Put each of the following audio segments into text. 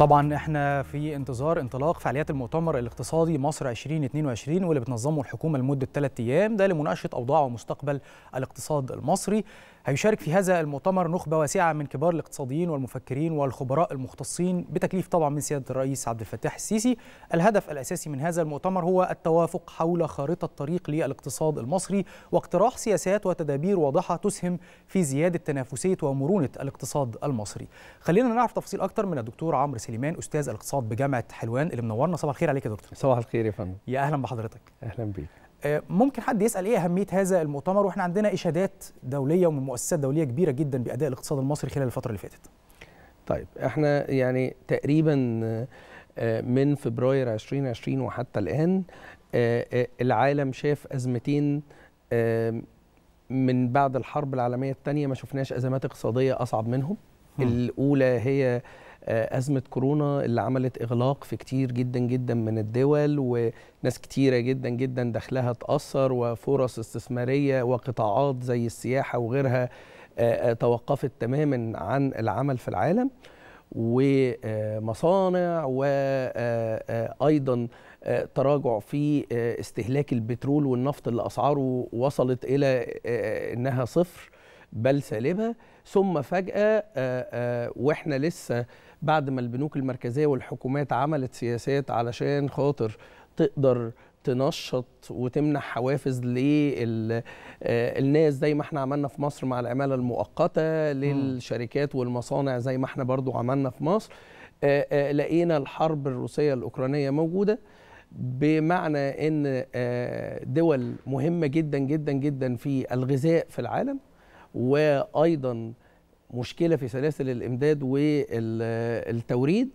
طبعا احنا في انتظار انطلاق فعاليات المؤتمر الاقتصادي مصر 2022 واللي بتنظمه الحكومه لمده ثلاث ايام ده لمناقشه اوضاع ومستقبل الاقتصاد المصري هيشارك في هذا المؤتمر نخبة واسعة من كبار الاقتصاديين والمفكرين والخبراء المختصين بتكليف طبعا من سيادة الرئيس عبد الفتاح السيسي الهدف الأساسي من هذا المؤتمر هو التوافق حول خارطة طريق للاقتصاد المصري واقتراح سياسات وتدابير واضحة تسهم في زيادة تنافسية ومرونة الاقتصاد المصري خلينا نعرف تفاصيل أكتر من الدكتور عمرو سليمان أستاذ الاقتصاد بجامعة حلوان اللي منورنا صباح الخير عليك يا دكتور صباح الخير يا فندم يا أهلا بحضرتك أهلا بيك آه، ممكن حد يسال ايه اهميه هذا المؤتمر واحنا عندنا اشادات دوليه ومن مؤسسات دوليه كبيره جدا باداء الاقتصاد المصري خلال الفتره اللي فاتت طيب احنا يعني تقريبا آه، من فبراير 2020 وحتى الان آه، العالم شاف ازمتين من بعد الحرب العالميه الثانيه ما شفناش ازمات اقتصاديه اصعب منهم الاولى هي آه، ازمه كورونا اللي عملت اغلاق في كتير جدا جدا من الدول وناس كتيره جدا جدا دخلها تأثر وفرص استثماريه وقطاعات زي السياحه وغيرها آه، آه، توقفت تماما عن العمل في العالم ومصانع وايضا تراجع في استهلاك البترول والنفط اللي اسعاره وصلت الى انها صفر بل سالبه ثم فجاه واحنا لسه بعد ما البنوك المركزيه والحكومات عملت سياسات علشان خاطر تقدر تنشط وتمنح حوافز للناس آه، زي ما احنا عملنا في مصر مع العماله المؤقته للشركات والمصانع زي ما احنا برضو عملنا في مصر آه، آه، لقينا الحرب الروسيه الاوكرانيه موجوده بمعنى ان دول مهمه جدا جدا جدا في الغذاء في العالم وايضا مشكله في سلاسل الامداد والتوريد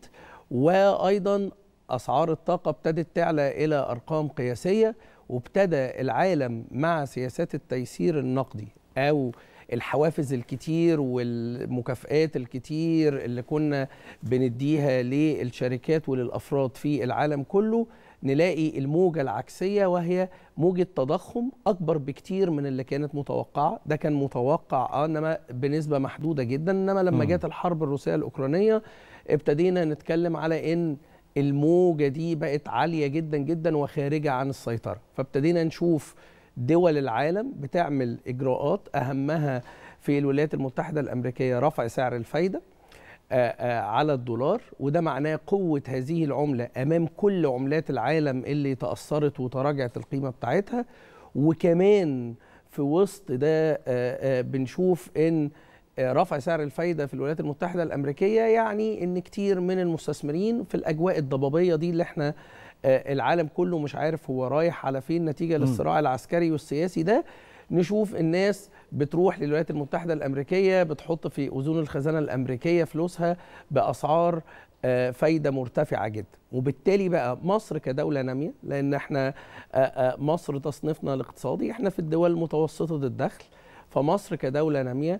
وايضا اسعار الطاقه ابتدت تعلى الى ارقام قياسيه وابتدى العالم مع سياسات التيسير النقدي او الحوافز الكتير والمكافئات الكتير اللي كنا بنديها للشركات وللافراد في العالم كله نلاقي الموجة العكسية وهي موجة تضخم أكبر بكتير من اللي كانت متوقعة ده كان متوقع آه إنما بنسبة محدودة جدا إنما لما جت الحرب الروسية الأوكرانية ابتدينا نتكلم على إن الموجة دي بقت عالية جدا جدا وخارجة عن السيطرة فابتدينا نشوف دول العالم بتعمل إجراءات أهمها في الولايات المتحدة الأمريكية رفع سعر الفايدة آه، آه، على الدولار وده معناه قوة هذه العملة أمام كل عملات العالم اللي تأثرت وتراجعت القيمة بتاعتها وكمان في وسط ده آه، بنشوف ان رفع سعر الفايدة في الولايات المتحدة الأمريكية يعني ان كتير من المستثمرين في الأجواء الضبابية دي اللي احنا العالم كله مش عارف هو رايح على فين نتيجة للصراع العسكري والسياسي ده نشوف الناس بتروح للولايات المتحدة الأمريكية بتحط في أذون الخزانة الأمريكية فلوسها بأسعار آه، فايده مرتفعه جدا وبالتالي بقى مصر كدوله ناميه لان احنا آه، آه، مصر تصنيفنا الاقتصادي احنا في الدول المتوسطة الدخل فمصر كدوله ناميه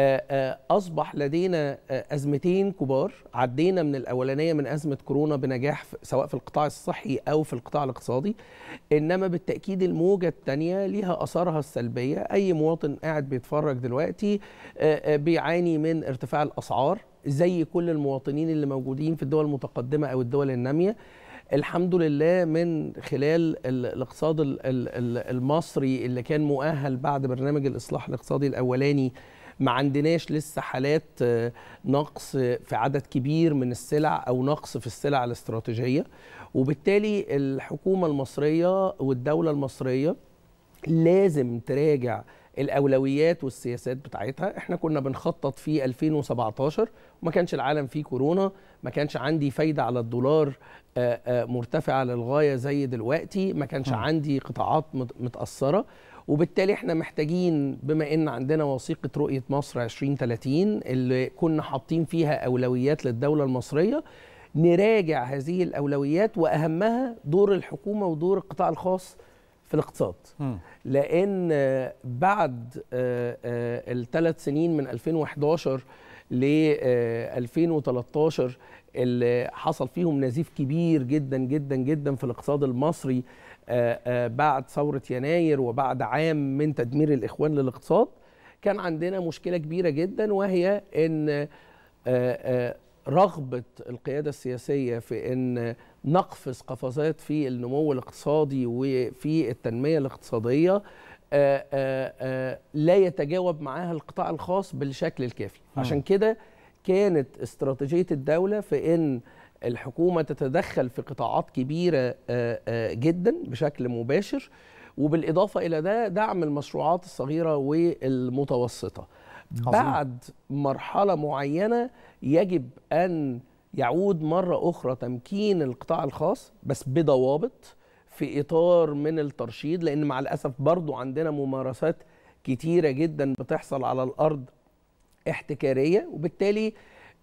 آه، آه، اصبح لدينا آه، ازمتين كبار عدينا من الاولانيه من ازمه كورونا بنجاح سواء في القطاع الصحي او في القطاع الاقتصادي انما بالتاكيد الموجه الثانيه ليها اثارها السلبيه اي مواطن قاعد بيتفرج دلوقتي بيعاني من ارتفاع الاسعار زي كل المواطنين اللي موجودين في الدول المتقدمه او الدول الناميه الحمد لله من خلال الاقتصاد المصري اللي كان مؤهل بعد برنامج الاصلاح الاقتصادي الاولاني ما عندناش لسه حالات آه، نقص في عدد كبير من السلع او نقص في السلع الاستراتيجيه وبالتالي الحكومه المصريه والدوله المصريه لازم تراجع الاولويات والسياسات بتاعتها احنا كنا بنخطط في 2017 وما كانش العالم فيه كورونا ما كانش عندي فايده على الدولار آه، آه، مرتفعه للغايه زي دلوقتي ما كانش عندي قطاعات متاثره وبالتالي احنا محتاجين بما ان عندنا وثيقه رؤيه مصر 2030 اللي كنا حاطين فيها اولويات للدوله المصريه نراجع هذه الاولويات واهمها دور الحكومه ودور القطاع الخاص في الاقتصاد م. لان بعد آه، الثلاث سنين من 2011 ل 2013 آه، اللي حصل فيهم نزيف كبير جدا جدا جدا في الاقتصاد المصري آه، آه، بعد ثورة يناير وبعد عام من تدمير الإخوان للاقتصاد كان عندنا مشكلة كبيرة جدا وهي أن رغبة القيادة السياسية في أن نقفز قفزات في النمو الاقتصادي وفي التنمية الاقتصادية آه، آه، آه، لا يتجاوب معاها القطاع الخاص بالشكل الكافي عشان كده كانت استراتيجيه الدوله في ان الحكومه تتدخل في قطاعات كبيره جدا بشكل مباشر وبالاضافه الى ده دعم المشروعات الصغيره والمتوسطه عظيم. بعد مرحله معينه يجب ان يعود مره اخرى تمكين القطاع الخاص بس بضوابط في اطار من الترشيد لان مع الاسف برضو عندنا ممارسات كتيره جدا بتحصل على الارض احتكاريه وبالتالي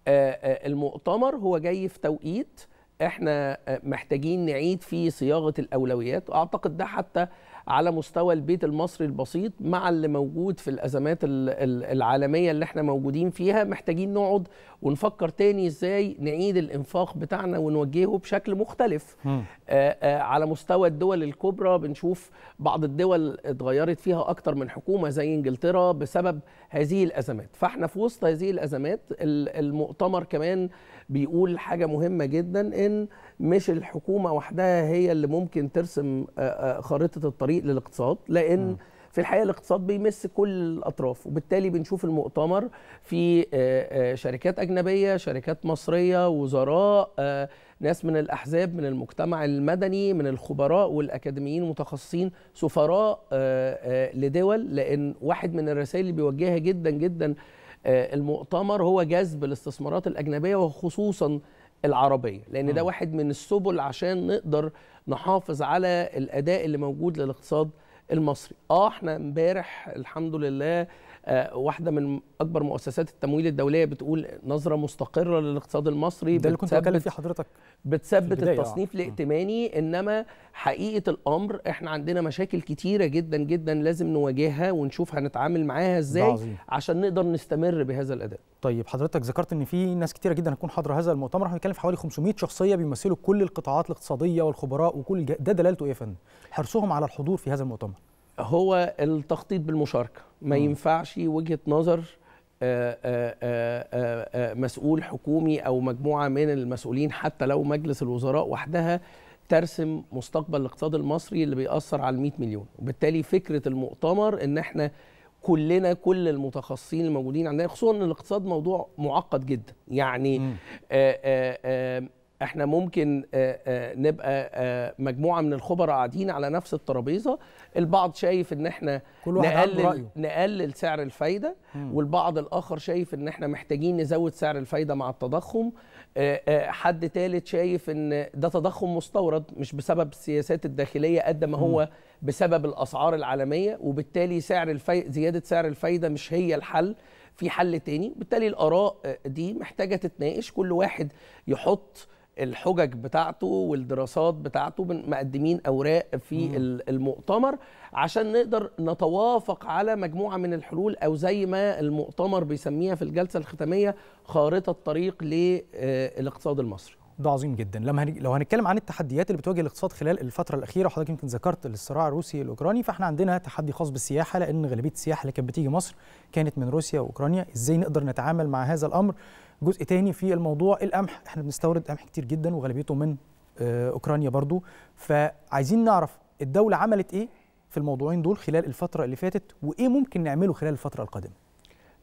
آه، آه، المؤتمر هو جاي في توقيت احنا آه، محتاجين نعيد فيه صياغه الاولويات واعتقد ده حتى على مستوى البيت المصري البسيط مع اللي موجود في الازمات العالميه اللي احنا موجودين فيها محتاجين نقعد ونفكر تاني ازاي نعيد الانفاق بتاعنا ونوجهه بشكل مختلف آآ آآ آه، آه، على مستوى الدول الكبرى بنشوف بعض الدول اتغيرت فيها اكتر من حكومه زي انجلترا بسبب هذه الازمات فاحنا في وسط هذه الازمات المؤتمر كمان بيقول حاجه مهمه جدا ان مش الحكومه وحدها هي اللي ممكن ترسم خريطه الطريق للاقتصاد لان م. في الحقيقه الاقتصاد بيمس كل الاطراف وبالتالي بنشوف المؤتمر في شركات اجنبيه شركات مصريه وزراء ناس من الاحزاب من المجتمع المدني من الخبراء والاكاديميين المتخصصين سفراء لدول لان واحد من الرسائل اللي بيوجهها جدا جدا آه، المؤتمر هو جذب الاستثمارات الاجنبيه وخصوصا العربيه لان ده واحد من السبل عشان نقدر نحافظ على الاداء اللي موجود للاقتصاد المصري اه احنا امبارح الحمد لله آه، واحده من اكبر مؤسسات التمويل الدوليه بتقول نظره مستقره للاقتصاد المصري ده اللي كنت بتكلم فيه حضرتك بتثبت في آه. التصنيف آه. الائتماني انما حقيقه الامر احنا عندنا مشاكل كتيره جدا جدا لازم نواجهها ونشوف هنتعامل معاها ازاي عظيم. عشان نقدر نستمر بهذا الاداء طيب حضرتك ذكرت ان في ناس كتيره جدا هتكون حاضره هذا المؤتمر احنا بنتكلم في حوالي 500 شخصيه بيمثلوا كل القطاعات الاقتصاديه والخبراء وكل ده دلالته ايه يا فندم حرصهم على الحضور في هذا المؤتمر هو التخطيط بالمشاركه ما م. ينفعش وجهه نظر آه، آه، آه، مسؤول حكومي او مجموعه من المسؤولين حتى لو مجلس الوزراء وحدها ترسم مستقبل الاقتصاد المصري اللي بيأثر على 100 مليون وبالتالي فكره المؤتمر ان احنا كلنا كل المتخصصين الموجودين عندنا خصوصا ان الاقتصاد موضوع معقد جدا يعني آآ آآ احنا ممكن آه، آه، نبقى آه، مجموعه من الخبراء قاعدين على نفس الترابيزه البعض شايف ان احنا كل واحد نقلل رأيه. نقلل سعر الفايده والبعض الاخر شايف ان احنا محتاجين نزود سعر الفايده مع التضخم حد ثالث شايف ان ده تضخم مستورد مش بسبب السياسات الداخليه قد ما هو بسبب الاسعار العالميه وبالتالي سعر الفي... زياده سعر الفايده مش هي الحل في حل تاني بالتالي الاراء دي محتاجه تتناقش كل واحد يحط الحجج بتاعته والدراسات بتاعته مقدمين اوراق في مم. المؤتمر عشان نقدر نتوافق على مجموعه من الحلول او زي ما المؤتمر بيسميها في الجلسه الختاميه خارطه طريق للاقتصاد آه، المصري ده عظيم جدا لما هن... لو هنتكلم عن التحديات اللي بتواجه الاقتصاد خلال الفتره الاخيره وحضرتك يمكن ذكرت الصراع الروسي الاوكراني فاحنا عندنا تحدي خاص بالسياحه لان غالبيه السياحه اللي كانت بتيجي مصر كانت من روسيا واوكرانيا ازاي نقدر نتعامل مع هذا الامر جزء تاني في الموضوع القمح احنا بنستورد قمح كتير جدا وغالبيته من آه، اوكرانيا برضو فعايزين نعرف الدوله عملت ايه في الموضوعين دول خلال الفتره اللي فاتت وايه ممكن نعمله خلال الفتره القادمه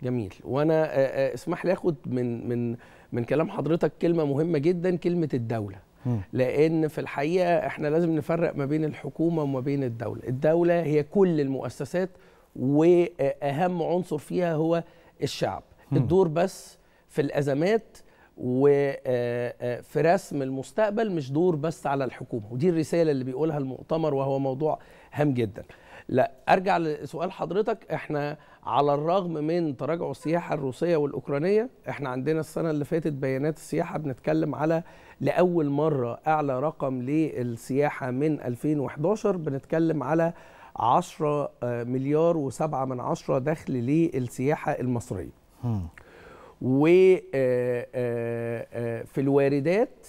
جميل وانا آه، آه، اسمح لي اخد من من من كلام حضرتك كلمه مهمه جدا كلمه الدوله م. لان في الحقيقه احنا لازم نفرق ما بين الحكومه وما بين الدوله الدوله هي كل المؤسسات واهم عنصر فيها هو الشعب م. الدور بس في الازمات وفي آه، رسم المستقبل مش دور بس على الحكومه ودي الرساله اللي بيقولها المؤتمر وهو موضوع هام جدا لا ارجع لسؤال حضرتك احنا على الرغم من تراجع السياحه الروسيه والاوكرانيه احنا عندنا السنه اللي فاتت بيانات السياحه بنتكلم على لاول مره اعلى رقم للسياحه من 2011 بنتكلم على 10 آه، مليار و7 من 10 دخل للسياحه المصريه و آه، آه، في الواردات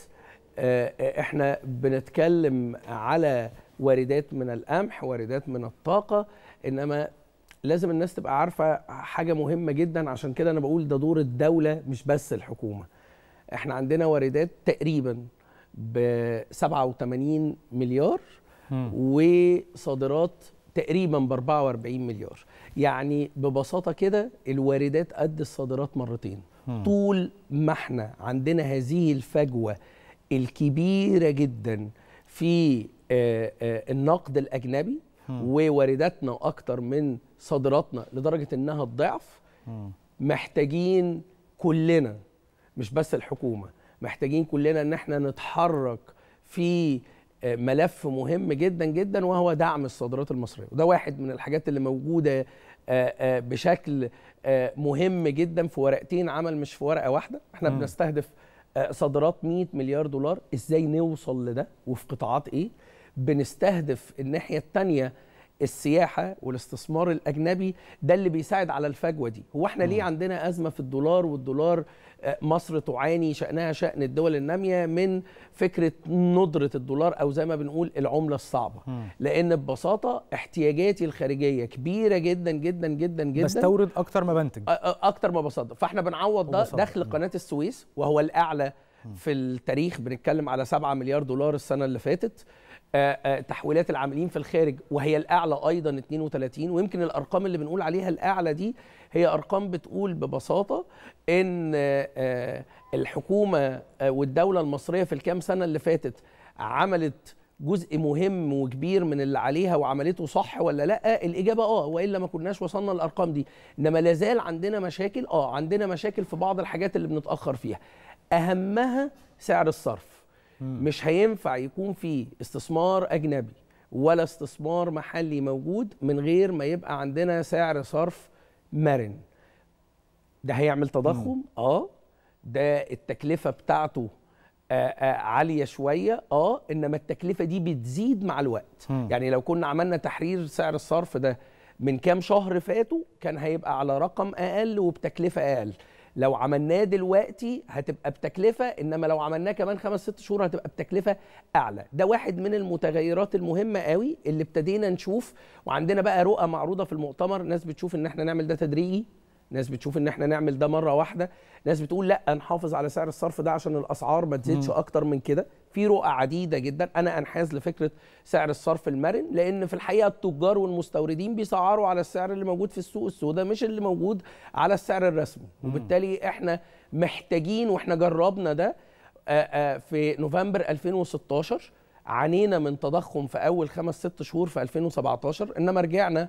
احنا بنتكلم على واردات من القمح واردات من الطاقه انما لازم الناس تبقى عارفه حاجه مهمه جدا عشان كده انا بقول ده دور الدوله مش بس الحكومه احنا عندنا واردات تقريبا ب 87 مليار وصادرات تقريبا ب 44 مليار يعني ببساطه كده الواردات قد الصادرات مرتين طول ما احنا عندنا هذه الفجوه الكبيره جدا في آه، آه، النقد الاجنبي ووارداتنا اكتر من صادراتنا لدرجه انها الضعف محتاجين كلنا مش بس الحكومه محتاجين كلنا ان احنا نتحرك في آه، ملف مهم جدا جدا وهو دعم الصادرات المصريه وده واحد من الحاجات اللي موجوده بشكل مهم جدا في ورقتين عمل مش في ورقه واحده احنا بنستهدف صادرات 100 مليار دولار ازاي نوصل لده وفي قطاعات ايه بنستهدف الناحيه الثانيه السياحه والاستثمار الاجنبي ده اللي بيساعد على الفجوه دي هو احنا ليه عندنا ازمه في الدولار والدولار آه، مصر تعاني شانها شان الدول الناميه من فكره ندره الدولار او زي ما بنقول العمله الصعبه لان ببساطه احتياجاتي الخارجيه كبيره جدا جدا جدا جدا بستورد اكتر ما بنتج اكتر ما بصدر فاحنا بنعوض ده دخل قناه السويس وهو الاعلى في التاريخ بنتكلم على 7 مليار دولار السنه اللي فاتت آه، آه، تحويلات العاملين في الخارج وهي الاعلى ايضا 32 ويمكن الارقام اللي بنقول عليها الاعلى دي هي ارقام بتقول ببساطه ان آه، الحكومه والدوله المصريه في الكام سنه اللي فاتت عملت جزء مهم وكبير من اللي عليها وعملته صح ولا لا الاجابه اه والا ما كناش وصلنا للارقام دي انما لازال عندنا مشاكل اه عندنا مشاكل في بعض الحاجات اللي بنتاخر فيها اهمها سعر الصرف مش هينفع يكون في استثمار اجنبي ولا استثمار محلي موجود من غير ما يبقى عندنا سعر صرف مرن ده هيعمل تضخم اه ده التكلفه بتاعته آآ آه، آآ آه، عاليه شويه اه انما التكلفه دي بتزيد مع الوقت مم. يعني لو كنا عملنا تحرير سعر الصرف ده من كام شهر فاتوا كان هيبقى على رقم اقل وبتكلفه اقل لو عملناه دلوقتي هتبقى بتكلفه انما لو عملناه كمان خمس ست شهور هتبقى بتكلفه اعلى ده واحد من المتغيرات المهمه قوي اللي ابتدينا نشوف وعندنا بقى رؤى معروضه في المؤتمر ناس بتشوف ان احنا نعمل ده تدريجي ناس بتشوف ان احنا نعمل ده مره واحده ناس بتقول لا نحافظ على سعر الصرف ده عشان الاسعار ما تزيدش اكتر من كده في رؤى عديده جدا انا انحاز لفكره سعر الصرف المرن لان في الحقيقه التجار والمستوردين بيسعروا على السعر اللي موجود في السوق السوداء مش اللي موجود على السعر الرسمي وبالتالي احنا محتاجين واحنا جربنا ده في نوفمبر 2016 عانينا من تضخم في اول خمس ست شهور في 2017 انما رجعنا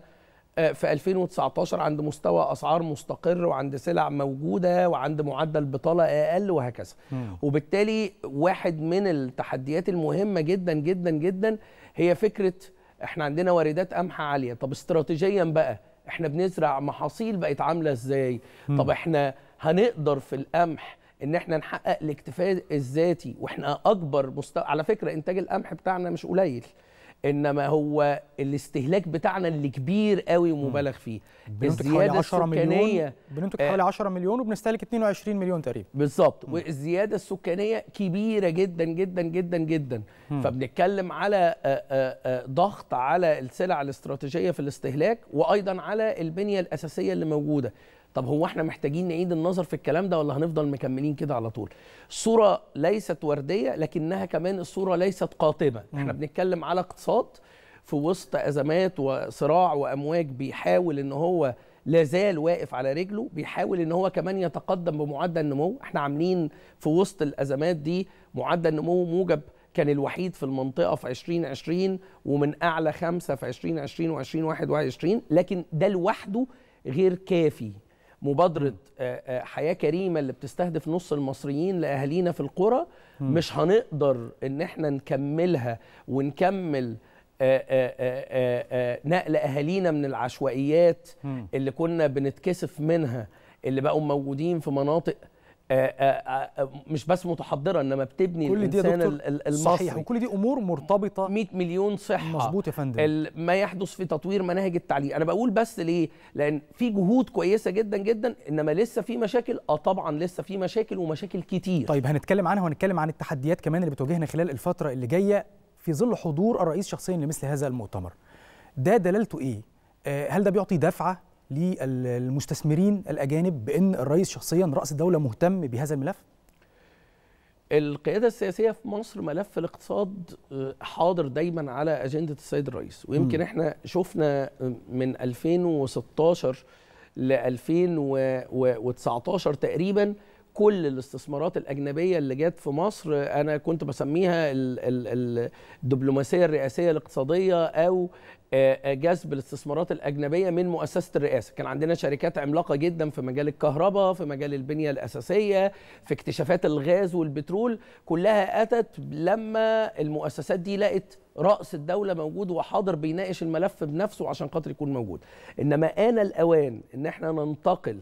آه، في 2019 عند مستوى اسعار مستقر وعند سلع موجوده وعند معدل بطاله اقل وهكذا وبالتالي واحد من التحديات المهمه جدا جدا جدا هي فكره احنا عندنا واردات قمح عاليه طب استراتيجيا بقى احنا بنزرع محاصيل بقت عامله ازاي طب احنا هنقدر في القمح ان احنا نحقق الاكتفاء الذاتي واحنا اكبر مستوى على فكره انتاج القمح بتاعنا مش قليل انما هو الاستهلاك بتاعنا اللي كبير قوي ومبالغ فيه الزياده السكانيه بننتج حوالي 10 آه. مليون وبنستهلك 22 مليون تقريبا بالظبط والزياده السكانيه كبيره جدا جدا جدا جدا فبنتكلم على آه، آه، ضغط على السلع الاستراتيجيه في الاستهلاك وايضا على البنيه الاساسيه اللي موجوده طب هو احنا محتاجين نعيد النظر في الكلام ده ولا هنفضل مكملين كده على طول الصوره ليست ورديه لكنها كمان الصوره ليست قاطبة احنا بنتكلم على اقتصاد في وسط ازمات وصراع وامواج بيحاول ان هو لا زال واقف على رجله بيحاول ان هو كمان يتقدم بمعدل نمو احنا عاملين في وسط الازمات دي معدل نمو موجب كان الوحيد في المنطقه في 2020 ومن اعلى خمسه في 2020 و2021 لكن ده لوحده غير كافي مبادره آه، آه، حياه كريمه اللي بتستهدف نص المصريين لاهالينا في القرى مش هنقدر ان احنا نكملها ونكمل آه، نقل اهالينا من العشوائيات اللي كنا بنتكسف منها اللي بقوا موجودين في مناطق آه، آه، آه، مش بس متحضره انما بتبني كل دي الانسان المصري صحيح وكل دي امور مرتبطه 100 مليون صحه مظبوط يا فندم ما يحدث في تطوير مناهج التعليم انا بقول بس ليه لان في جهود كويسه جدا جدا انما لسه في مشاكل اه طبعا لسه في مشاكل ومشاكل كتير طيب هنتكلم عنها وهنتكلم عن التحديات كمان اللي بتواجهنا خلال الفتره اللي جايه في ظل حضور الرئيس شخصيا لمثل هذا المؤتمر ده دلالته ايه هل ده بيعطي دفعه للمستثمرين الاجانب بان الرئيس شخصيا راس الدوله مهتم بهذا الملف؟ القياده السياسيه في مصر ملف الاقتصاد آه، حاضر دايما على اجنده السيد الرئيس ويمكن م. احنا شفنا من 2016 ل 2019 تقريبا كل الاستثمارات الاجنبيه اللي جت في مصر انا كنت بسميها الدبلوماسيه الرئاسيه الاقتصاديه او آه، آه، جذب الاستثمارات الاجنبيه من مؤسسه الرئاسه كان عندنا شركات عملاقه جدا في مجال الكهرباء في مجال البنيه الاساسيه في اكتشافات الغاز والبترول كلها اتت لما المؤسسات دي لقت راس الدوله موجود وحاضر بيناقش الملف بنفسه عشان خاطر يكون موجود انما ان الاوان ان احنا ننتقل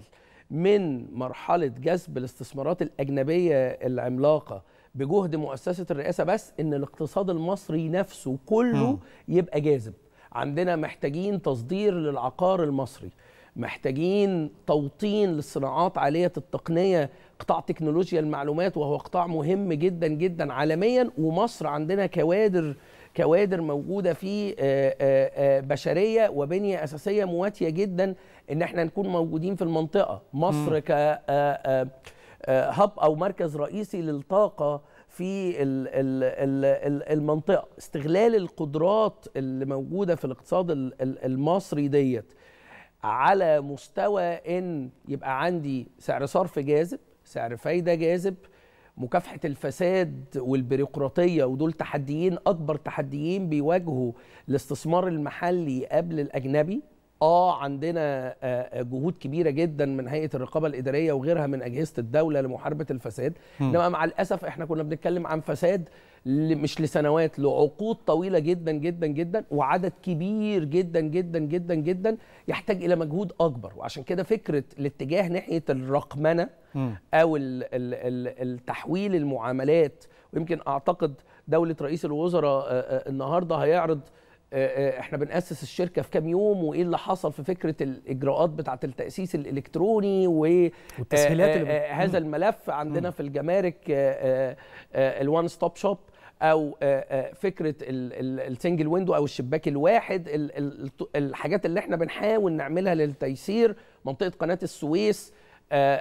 من مرحله جذب الاستثمارات الاجنبيه العملاقه بجهد مؤسسه الرئاسه بس ان الاقتصاد المصري نفسه كله م. يبقى جاذب عندنا محتاجين تصدير للعقار المصري محتاجين توطين للصناعات عاليه التقنيه قطاع تكنولوجيا المعلومات وهو قطاع مهم جدا جدا عالميا ومصر عندنا كوادر كوادر موجوده فيه آه، آه، آه، بشريه وبنيه اساسيه مواتيه جدا ان احنا نكون موجودين في المنطقه مصر ك هب او مركز رئيسي للطاقه في المنطقه استغلال القدرات اللي موجوده في الاقتصاد المصري ديت على مستوى ان يبقى عندي سعر صرف جاذب سعر فايده جاذب مكافحه الفساد والبيروقراطيه ودول تحديين اكبر تحديين بيواجهوا الاستثمار المحلي قبل الاجنبي اه عندنا آه، آه، جهود كبيره جدا من هيئه الرقابه الاداريه وغيرها من اجهزه الدوله لمحاربه الفساد انما مع الاسف احنا كنا بنتكلم عن فساد مش لسنوات لعقود طويله جدا جدا جدا وعدد كبير جدا جدا جدا جدا يحتاج الى مجهود اكبر وعشان كده فكره الاتجاه ناحيه الرقمنه او التحويل المعاملات ويمكن اعتقد دوله رئيس الوزراء آه، النهارده هيعرض آه، آه، احنا بنأسس الشركه في كام يوم وايه اللي حصل في فكره الاجراءات بتاعه التأسيس الالكتروني و آه، والتسهيلات هذا الملف عندنا في الجمارك الوان ستوب شوب او فكره السنجل ويندو او الشباك الواحد الحاجات اللي احنا بنحاول نعملها للتيسير منطقه قناه السويس